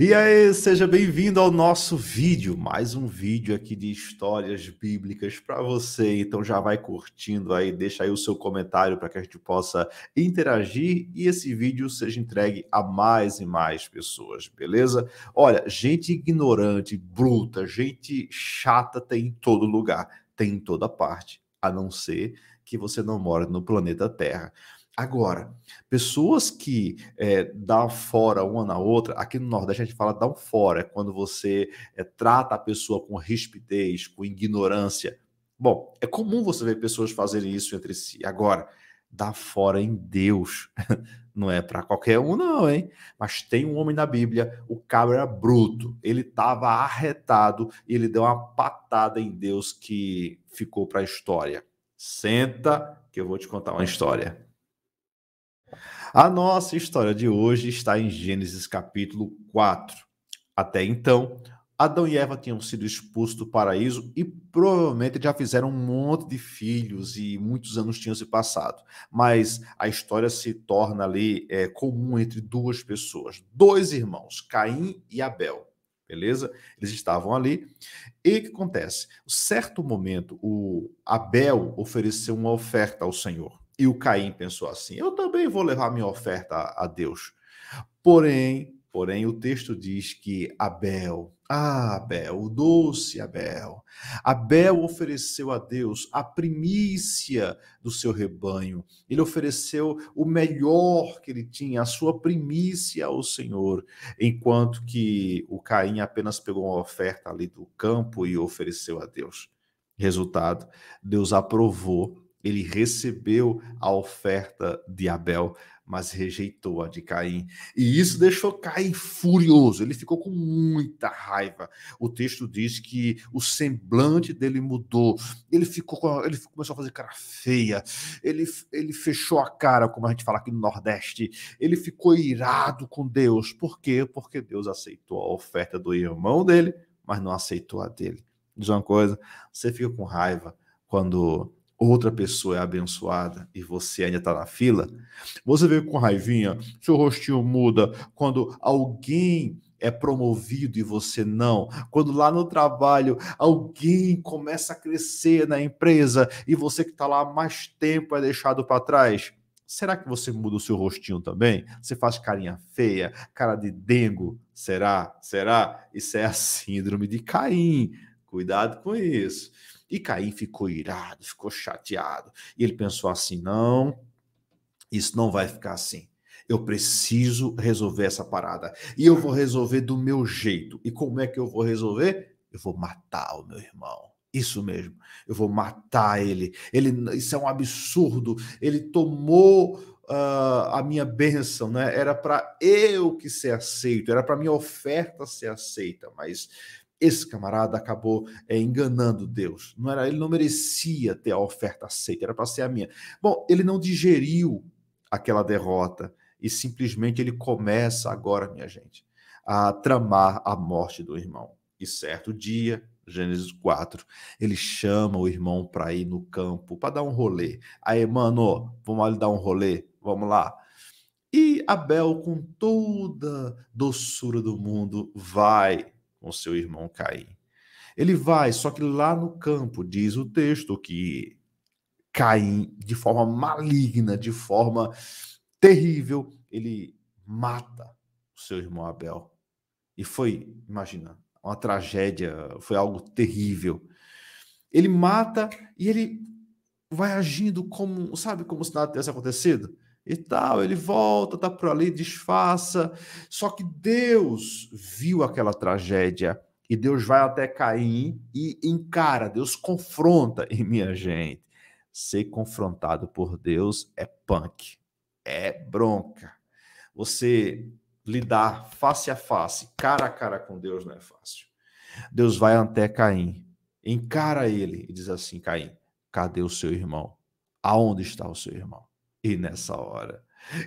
E aí, seja bem-vindo ao nosso vídeo, mais um vídeo aqui de histórias bíblicas para você. Então já vai curtindo aí, deixa aí o seu comentário para que a gente possa interagir e esse vídeo seja entregue a mais e mais pessoas, beleza? Olha, gente ignorante, bruta, gente chata tem em todo lugar, tem em toda parte, a não ser que você não mora no planeta Terra. Agora, pessoas que é, dão fora uma na outra, aqui no Nordeste a gente fala dão fora, é quando você é, trata a pessoa com rispidez, com ignorância. Bom, é comum você ver pessoas fazerem isso entre si. Agora, dar fora em Deus não é para qualquer um, não, hein? Mas tem um homem na Bíblia, o cabra era bruto, ele estava arretado e ele deu uma patada em Deus que ficou para a história. Senta que eu vou te contar uma história. A nossa história de hoje está em Gênesis capítulo 4. Até então, Adão e Eva tinham sido expulsos do paraíso e provavelmente já fizeram um monte de filhos e muitos anos tinham se passado. Mas a história se torna ali é, comum entre duas pessoas, dois irmãos, Caim e Abel. Beleza? Eles estavam ali. E o que acontece? Em certo momento, o Abel ofereceu uma oferta ao Senhor. E o Caim pensou assim: eu também vou levar minha oferta a Deus. Porém, porém, o texto diz que Abel, ah, Abel, o doce Abel, Abel ofereceu a Deus a primícia do seu rebanho. Ele ofereceu o melhor que ele tinha, a sua primícia ao Senhor, enquanto que o Caim apenas pegou uma oferta ali do campo e ofereceu a Deus. Resultado, Deus aprovou ele recebeu a oferta de Abel, mas rejeitou a de Caim. E isso deixou Caim furioso, ele ficou com muita raiva. O texto diz que o semblante dele mudou, ele ficou ele começou a fazer cara feia, ele, ele fechou a cara, como a gente fala aqui no Nordeste, ele ficou irado com Deus. Por quê? Porque Deus aceitou a oferta do irmão dele, mas não aceitou a dele. Diz uma coisa, você fica com raiva quando outra pessoa é abençoada e você ainda está na fila, você vê com raivinha, seu rostinho muda quando alguém é promovido e você não. Quando lá no trabalho alguém começa a crescer na empresa e você que está lá há mais tempo é deixado para trás. Será que você muda o seu rostinho também? Você faz carinha feia, cara de dengo? Será? Será? Isso é a síndrome de Caim. Cuidado com isso. E caí, ficou irado, ficou chateado. E ele pensou assim: não, isso não vai ficar assim. Eu preciso resolver essa parada. E eu vou resolver do meu jeito. E como é que eu vou resolver? Eu vou matar o meu irmão. Isso mesmo. Eu vou matar ele. Ele isso é um absurdo. Ele tomou uh, a minha bênção, né? Era para eu que ser aceito, era para minha oferta ser aceita, mas esse camarada acabou é, enganando Deus. Não era, ele não merecia ter a oferta aceita, era para ser a minha. Bom, ele não digeriu aquela derrota e simplesmente ele começa agora, minha gente, a tramar a morte do irmão. E certo dia, Gênesis 4, ele chama o irmão para ir no campo, para dar um rolê. Aí, mano, vamos ali dar um rolê, vamos lá. E Abel, com toda doçura do mundo, vai com seu irmão Caim. Ele vai, só que lá no campo diz o texto que Caim, de forma maligna, de forma terrível, ele mata o seu irmão Abel. E foi, imagina, uma tragédia, foi algo terrível. Ele mata e ele vai agindo como, sabe, como se nada tivesse acontecido e tal. Ele volta, tá por ali, disfarça. Só que Deus viu aquela tragédia e Deus vai até Caim e encara, Deus confronta. E minha gente, ser confrontado por Deus é punk, é bronca. Você lidar face a face, cara a cara com Deus não é fácil. Deus vai até Caim, encara ele e diz assim: Caim, cadê o seu irmão? Aonde está o seu irmão? E nessa hora,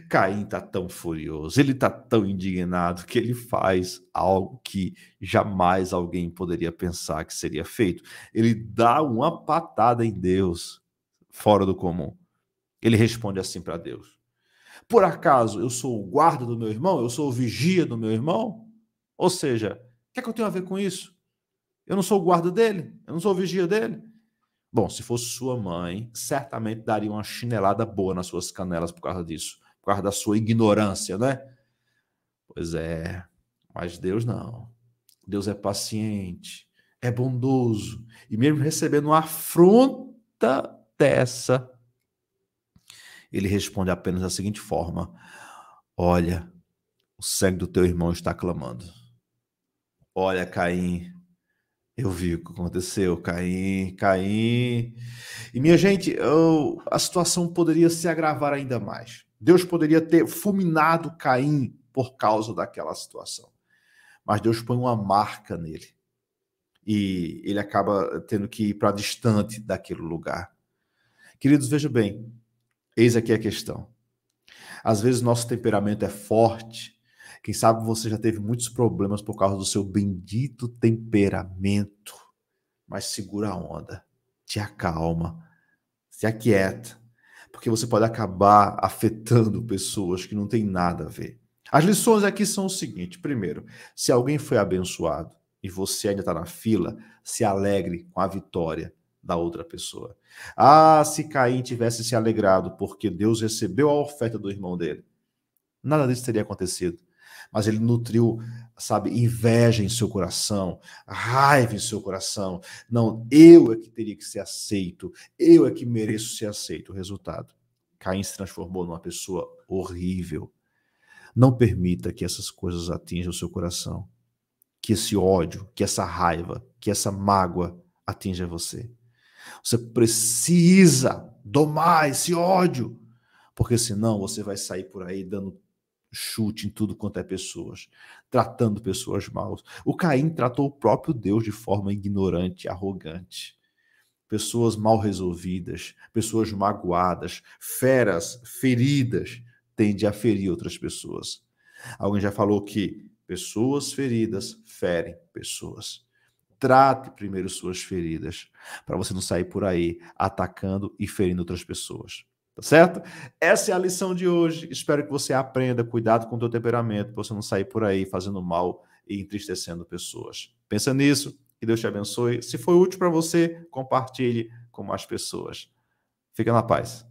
Caim está tão furioso, ele está tão indignado que ele faz algo que jamais alguém poderia pensar que seria feito. Ele dá uma patada em Deus, fora do comum. Ele responde assim para Deus: Por acaso eu sou o guarda do meu irmão? Eu sou o vigia do meu irmão? Ou seja, o que, é que eu tenho a ver com isso? Eu não sou o guarda dele? Eu não sou o vigia dele? Bom, se fosse sua mãe, certamente daria uma chinelada boa nas suas canelas por causa disso, por causa da sua ignorância, né? Pois é, mas Deus não. Deus é paciente, é bondoso, e mesmo recebendo uma afronta dessa, ele responde apenas da seguinte forma: Olha, o sangue do teu irmão está clamando. Olha, Caim, eu vi o que aconteceu, Caim, Caim. E minha gente, eu, a situação poderia se agravar ainda mais. Deus poderia ter fulminado Caim por causa daquela situação. Mas Deus põe uma marca nele. E ele acaba tendo que ir para distante daquele lugar. Queridos, veja bem, eis aqui a questão. Às vezes nosso temperamento é forte quem sabe você já teve muitos problemas por causa do seu bendito temperamento. Mas segura a onda, te acalma, se aquieta, porque você pode acabar afetando pessoas que não tem nada a ver. As lições aqui são o seguinte: primeiro, se alguém foi abençoado e você ainda está na fila, se alegre com a vitória da outra pessoa. Ah, se Caim tivesse se alegrado porque Deus recebeu a oferta do irmão dele, nada disso teria acontecido mas ele nutriu, sabe, inveja em seu coração, raiva em seu coração. Não, eu é que teria que ser aceito, eu é que mereço ser aceito. O resultado: Caim se transformou numa pessoa horrível. Não permita que essas coisas atinjam o seu coração, que esse ódio, que essa raiva, que essa mágoa atinja você. Você precisa domar esse ódio, porque senão você vai sair por aí dando chute em tudo quanto é pessoas, tratando pessoas mal. O Caim tratou o próprio Deus de forma ignorante, arrogante. Pessoas mal resolvidas, pessoas magoadas, feras, feridas, tende a ferir outras pessoas. Alguém já falou que pessoas feridas ferem pessoas. Trate primeiro suas feridas, para você não sair por aí atacando e ferindo outras pessoas. Tá certo? Essa é a lição de hoje. Espero que você aprenda. Cuidado com o teu temperamento, para você não sair por aí fazendo mal e entristecendo pessoas. Pensa nisso. Que Deus te abençoe. Se foi útil para você, compartilhe com mais pessoas. Fica na paz.